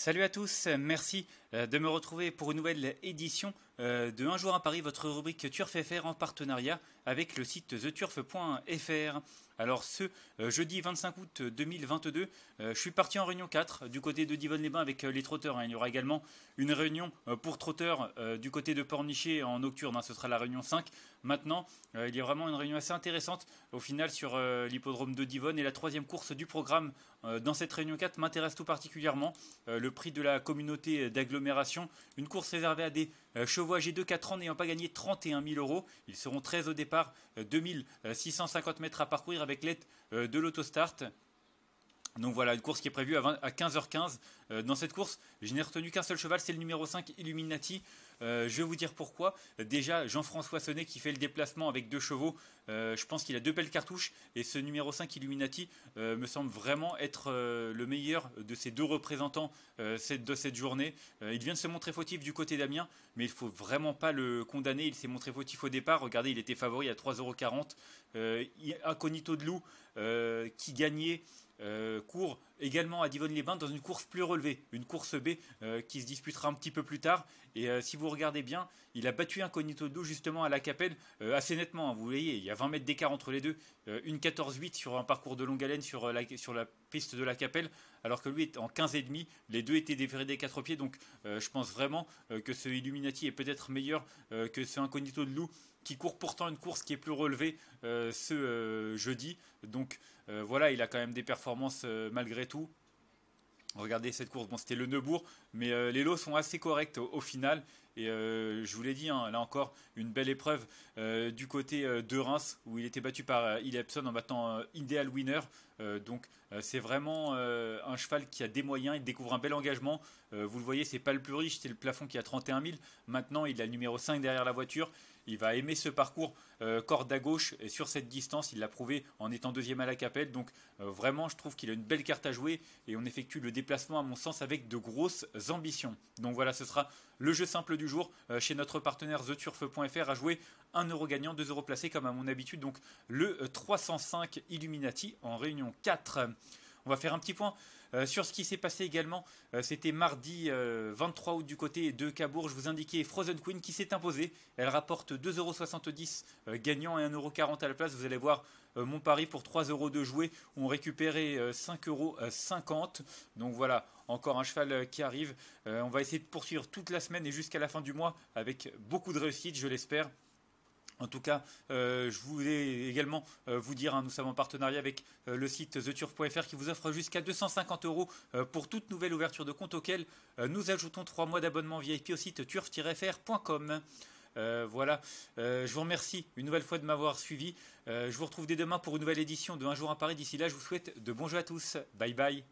Salut à tous, merci euh, de me retrouver pour une nouvelle édition euh, de Un jour à Paris, votre rubrique Turf FR en partenariat avec le site theturf.fr. Alors ce euh, jeudi 25 août 2022, euh, je suis parti en réunion 4 du côté de Divonne-les-Bains avec les trotteurs. Hein. Il y aura également une réunion pour trotteurs du côté de Pornichet en nocturne. Hein. Ce sera la réunion 5. Maintenant, il y a vraiment une réunion assez intéressante au final sur l'hippodrome de Divonne et la troisième course du programme dans cette réunion 4 m'intéresse tout particulièrement. Le prix de la communauté d'agglomération, une course réservée à des euh, Chevaux g 2 4 ans n'ayant pas gagné 31 000 euros. Ils seront 13 au départ, 2650 euh, mètres à parcourir avec l'aide euh, de l'autostart. Donc voilà, une course qui est prévue à, 15h15. Euh, dans cette course, je n'ai retenu qu'un seul cheval, c'est le numéro 5, Illuminati. Euh, je vais vous dire pourquoi. Déjà, Jean-François Sonnet qui fait le déplacement avec deux chevaux, euh, je pense qu'il a deux belles cartouches. Et ce numéro 5, Illuminati, me semble vraiment être le meilleur de ces deux représentants de cette journée. il vient de se montrer fautif du côté d'Amiens, mais il ne faut vraiment pas le condamner. Il s'est montré fautif au départ. Regardez, il était favori à 3,40€. Incognito de Loup qui gagnait. Euh, court également à Divonne-les-Bains dans une course plus relevée, une course B euh, qui se disputera un petit peu plus tard. Et euh, si vous regardez bien, il a battu Incognito Doux justement à la Capelle assez nettement. Hein, vous voyez, il y a 20 mètres d'écart entre les deux, une 14-8 sur un parcours de longue haleine sur la, piste de la Capelle, alors que lui est en 15 et demi. Les deux étaient déverrés des quatre pieds, donc je pense vraiment que ce Illuminati est peut-être meilleur que ce Incognito de Loup qui court pourtant une course qui est plus relevée euh, ce euh, jeudi. Donc euh, voilà, il a quand même des performances malgré tout. Regardez cette course, bon c'était le Neubourg, mais les lots sont assez corrects au final et euh, je vous l'ai dit, hein, là encore, une belle épreuve euh, du côté euh, de Reims, où il était battu par Ilepson en battant Ideal Winner. donc c'est vraiment un cheval qui a des moyens, il découvre un bel engagement. vous le voyez, c'est pas le plus riche, c'est le plafond qui a 31 000. Maintenant, il a le numéro 5 derrière la voiture. Il va aimer ce parcours corde à gauche et sur cette distance, il l'a prouvé en étant deuxième à la Capelle. Donc vraiment, je trouve qu'il a une belle carte à jouer et on effectue le déplacement à mon sens avec de grosses ambitions. Donc voilà, ce sera le jeu simple du euh, chez notre partenaire theturf.fr à jouer 1 euro gagnant, 2 euros placés comme à mon habitude. Donc le 305 euh, Illuminati en réunion 4. On va faire un petit point euh, sur ce qui s'est passé également. Euh, c'était mardi 23 euh, août du côté de Cabourg. Je vous indiquais Frozen Queen qui s'est imposée. Elle rapporte 2,70€ gagnant et 1,40€ à la place. Vous allez voir mon pari pour euros de jouer. On récupérait 5,50€. Donc voilà, encore un cheval qui arrive. on va essayer de poursuivre toute la semaine et jusqu'à la fin du mois avec beaucoup de réussite, je l'espère. En tout cas, euh, je voulais également euh, vous dire, hein, nous sommes en partenariat avec euh, le site theturf.fr qui vous offre jusqu'à 250 euros pour toute nouvelle ouverture de compte auquel nous ajoutons 3 mois d'abonnement VIP au site turf-fr.com. voilà, je vous remercie une nouvelle fois de m'avoir suivi. je vous retrouve dès demain pour une nouvelle édition de Un jour à Paris. D'ici là, je vous souhaite de bons jeux à tous. Bye bye.